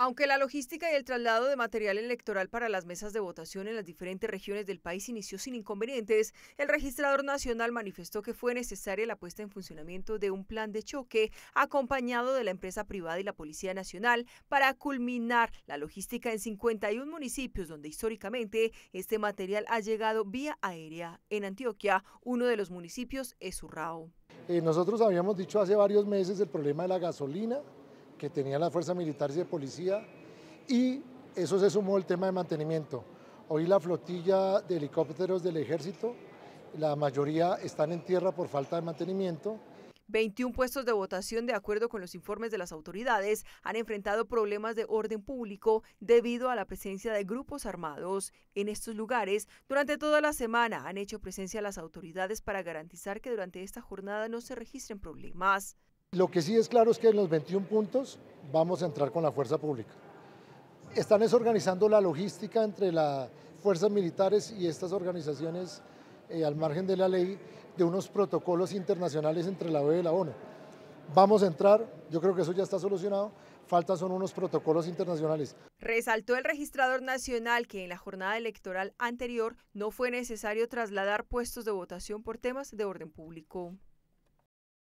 Aunque la logística y el traslado de material electoral para las mesas de votación en las diferentes regiones del país inició sin inconvenientes, el registrador nacional manifestó que fue necesaria la puesta en funcionamiento de un plan de choque acompañado de la empresa privada y la Policía Nacional para culminar la logística en 51 municipios donde históricamente este material ha llegado vía aérea. En Antioquia, uno de los municipios es Urrao. Eh, nosotros habíamos dicho hace varios meses el problema de la gasolina que tenía la fuerza militar y de policía y eso se sumó el tema de mantenimiento. Hoy la flotilla de helicópteros del ejército, la mayoría están en tierra por falta de mantenimiento. 21 puestos de votación, de acuerdo con los informes de las autoridades, han enfrentado problemas de orden público debido a la presencia de grupos armados. En estos lugares, durante toda la semana, han hecho presencia las autoridades para garantizar que durante esta jornada no se registren problemas. Lo que sí es claro es que en los 21 puntos vamos a entrar con la fuerza pública. Están organizando la logística entre las fuerzas militares y estas organizaciones eh, al margen de la ley de unos protocolos internacionales entre la OE y la ONU. Vamos a entrar, yo creo que eso ya está solucionado, faltan son unos protocolos internacionales. Resaltó el registrador nacional que en la jornada electoral anterior no fue necesario trasladar puestos de votación por temas de orden público.